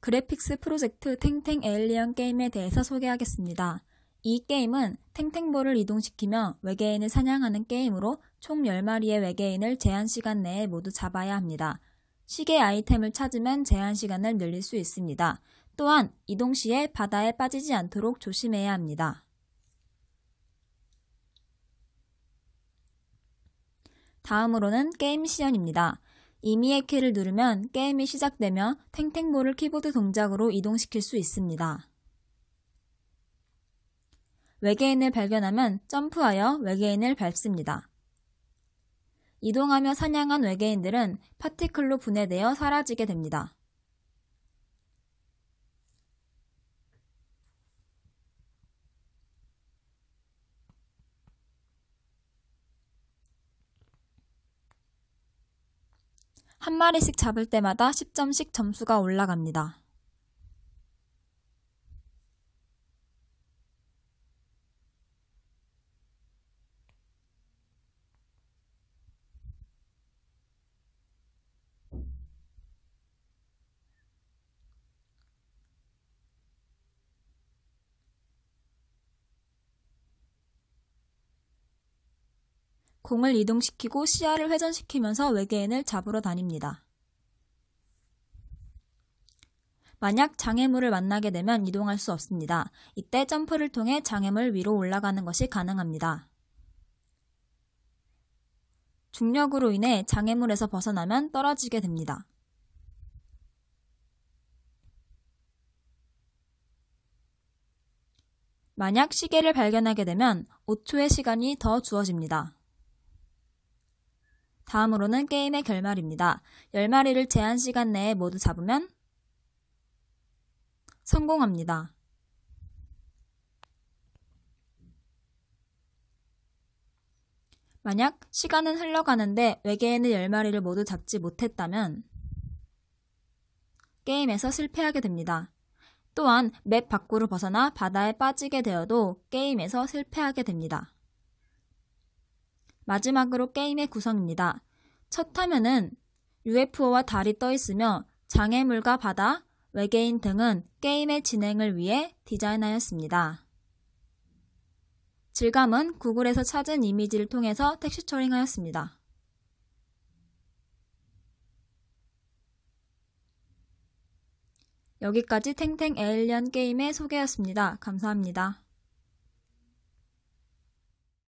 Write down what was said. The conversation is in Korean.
그래픽스 프로젝트 탱탱 에일리언 게임에 대해서 소개하겠습니다. 이 게임은 탱탱볼을 이동시키며 외계인을 사냥하는 게임으로 총 10마리의 외계인을 제한시간 내에 모두 잡아야 합니다. 시계 아이템을 찾으면 제한시간을 늘릴 수 있습니다. 또한 이동 시에 바다에 빠지지 않도록 조심해야 합니다. 다음으로는 게임 시연입니다. 이미의 키를 누르면 게임이 시작되며 탱탱볼을 키보드 동작으로 이동시킬 수 있습니다. 외계인을 발견하면 점프하여 외계인을 밟습니다. 이동하며 사냥한 외계인들은 파티클로 분해되어 사라지게 됩니다. 한 마리씩 잡을 때마다 10점씩 점수가 올라갑니다. 공을 이동시키고 시야를 회전시키면서 외계인을 잡으러 다닙니다. 만약 장애물을 만나게 되면 이동할 수 없습니다. 이때 점프를 통해 장애물 위로 올라가는 것이 가능합니다. 중력으로 인해 장애물에서 벗어나면 떨어지게 됩니다. 만약 시계를 발견하게 되면 5초의 시간이 더 주어집니다. 다음으로는 게임의 결말입니다. 10마리를 제한 시간 내에 모두 잡으면 성공합니다. 만약 시간은 흘러가는데 외계인의 10마리를 모두 잡지 못했다면 게임에서 실패하게 됩니다. 또한 맵 밖으로 벗어나 바다에 빠지게 되어도 게임에서 실패하게 됩니다. 마지막으로 게임의 구성입니다. 첫 화면은 UFO와 달이 떠 있으며 장애물과 바다, 외계인 등은 게임의 진행을 위해 디자인하였습니다. 질감은 구글에서 찾은 이미지를 통해서 텍스처링하였습니다. 여기까지 탱탱 에일리언 게임의 소개였습니다. 감사합니다.